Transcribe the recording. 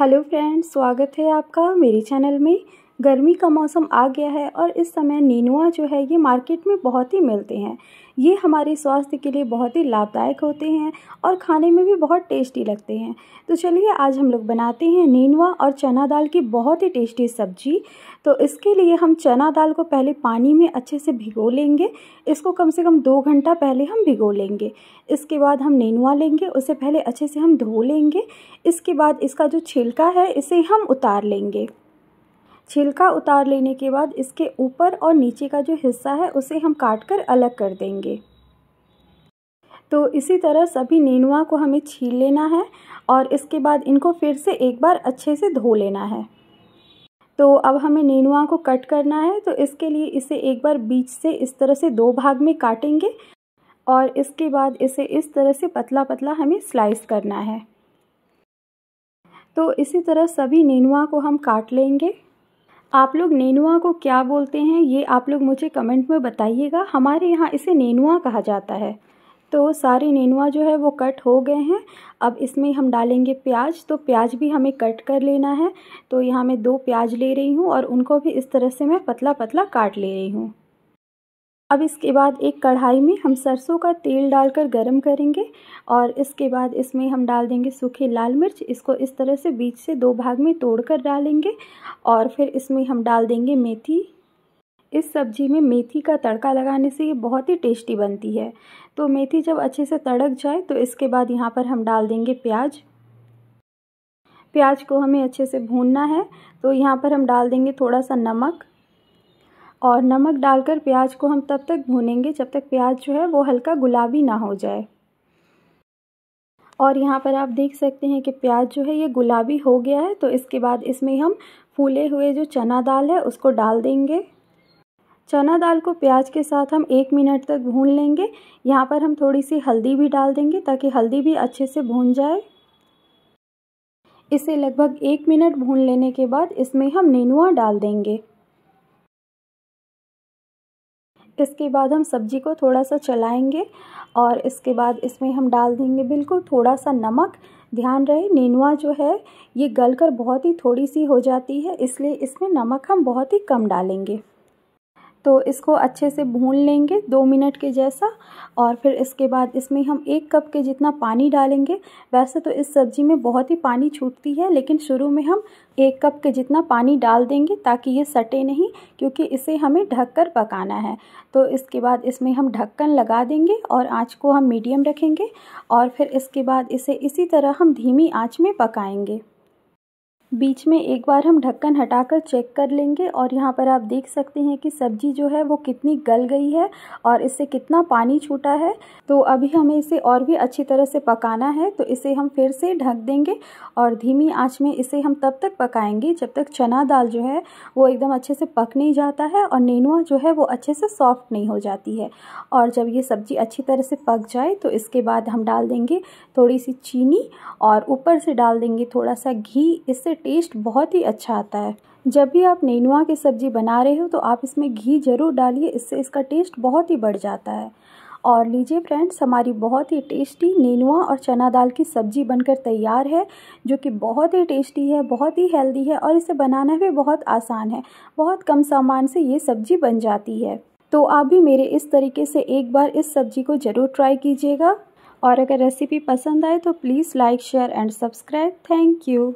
hello friends स्वागत है आपका मेरे चैनल में गर्मी का मौसम आ गया है और इस समय नीनुआ जो है ये मार्केट में बहुत ही मिलते हैं ये हमारे स्वास्थ्य के लिए बहुत ही लाभदायक होते हैं और खाने में भी बहुत टेस्टी लगते हैं तो चलिए आज हम लोग बनाते हैं नीनुआ और चना दाल की बहुत ही टेस्टी सब्जी तो इसके लिए हम चना दाल को पहले पानी में अच्छे से भिगो लेंगे इसको कम से कम दो घंटा पहले हम भिगो लेंगे इसके बाद हम नीनुआ लेंगे उसे पहले अच्छे से हम धो लेंगे इसके बाद इसका जो छिलका है इसे हम उतार लेंगे छिलका उतार लेने के बाद इसके ऊपर और नीचे का जो हिस्सा है उसे हम काट कर अलग कर देंगे तो इसी तरह सभी नेनुआ को हमें छील लेना है और इसके बाद इनको फिर से एक बार अच्छे से धो लेना है तो अब हमें नेनुआ को कट करना है तो इसके लिए इसे एक बार बीच से इस तरह से दो भाग में काटेंगे और इसके बाद इसे इस तरह से पतला पतला हमें स्लाइस करना है तो इसी तरह सभी नेनुआ को हम काट लेंगे आप लोग नेनुआ को क्या बोलते हैं ये आप लोग मुझे कमेंट में बताइएगा हमारे यहाँ इसे नेनुआ कहा जाता है तो सारे नेनुआ जो है वो कट हो गए हैं अब इसमें हम डालेंगे प्याज तो प्याज भी हमें कट कर लेना है तो यहाँ मैं दो प्याज ले रही हूँ और उनको भी इस तरह से मैं पतला पतला काट ले रही हूँ अब इसके बाद एक कढ़ाई में हम सरसों का तेल डालकर गरम करेंगे और इसके बाद इसमें हम डाल देंगे सूखे लाल मिर्च इसको इस तरह से बीच से दो भाग में तोड़कर डालेंगे और फिर इसमें हम डाल देंगे मेथी इस सब्जी में मेथी का तड़का लगाने से ये बहुत ही टेस्टी बनती है तो मेथी जब अच्छे से तड़क जाए तो इसके बाद यहाँ पर हम डाल देंगे प्याज प्याज को हमें अच्छे से भूनना है तो यहाँ पर हम डाल देंगे थोड़ा सा नमक और नमक डालकर प्याज को हम तब तक भूनेंगे जब तक प्याज जो है वो हल्का गुलाबी ना हो जाए और यहाँ पर आप देख सकते हैं कि प्याज जो है ये गुलाबी हो गया है तो इसके बाद इसमें हम फूले हुए जो चना दाल है उसको डाल देंगे चना दाल को प्याज के साथ हम एक मिनट तक भून लेंगे यहाँ पर हम थोड़ी सी हल्दी भी डाल देंगे ताकि हल्दी भी अच्छे से भून जाए इसे लगभग एक मिनट भून लेने के बाद इसमें हम नेनुआ डाल देंगे इसके बाद हम सब्ज़ी को थोड़ा सा चलाएंगे और इसके बाद इसमें हम डाल देंगे बिल्कुल थोड़ा सा नमक ध्यान रहे नेनुआ जो है ये गलकर बहुत ही थोड़ी सी हो जाती है इसलिए इसमें नमक हम बहुत ही कम डालेंगे तो इसको अच्छे से भून लेंगे दो मिनट के जैसा और फिर इसके बाद इसमें हम एक कप के जितना पानी डालेंगे वैसे तो इस सब्ज़ी में बहुत ही पानी छूटती है लेकिन शुरू में हम एक कप के जितना पानी डाल देंगे ताकि ये सटे नहीं क्योंकि इसे हमें ढककर पकाना है तो इसके बाद इसमें हम ढक्कन लगा देंगे और आँच को हम मीडियम रखेंगे और फिर इसके बाद इसे इसी तरह हम धीमी आँच में पकाएँगे बीच में एक बार हम ढक्कन हटाकर चेक कर लेंगे और यहाँ पर आप देख सकते हैं कि सब्जी जो है वो कितनी गल गई है और इससे कितना पानी छूटा है तो अभी हमें इसे और भी अच्छी तरह से पकाना है तो इसे हम फिर से ढक देंगे और धीमी आँच में इसे हम तब तक पकाएंगे जब तक चना दाल जो है वो एकदम अच्छे से पक नहीं जाता है और नेनुआ जो है वो अच्छे से सॉफ्ट नहीं हो जाती है और जब ये सब्ज़ी अच्छी तरह से पक जाए तो इसके बाद हम डाल देंगे थोड़ी सी चीनी और ऊपर से डाल देंगे थोड़ा सा घी इससे टेस्ट बहुत ही अच्छा आता है जब भी आप नेनुआ की सब्ज़ी बना रहे हो तो आप इसमें घी ज़रूर डालिए इससे इसका टेस्ट बहुत ही बढ़ जाता है और लीजिए फ्रेंड्स हमारी बहुत ही टेस्टी नेनुआ और चना दाल की सब्ज़ी बनकर तैयार है जो कि बहुत ही टेस्टी है बहुत ही हेल्दी है और इसे बनाना भी बहुत आसान है बहुत कम सामान से ये सब्ज़ी बन जाती है तो आप भी मेरे इस तरीके से एक बार इस सब्ज़ी को ज़रूर ट्राई कीजिएगा और अगर रेसिपी पसंद आए तो please like share and subscribe thank you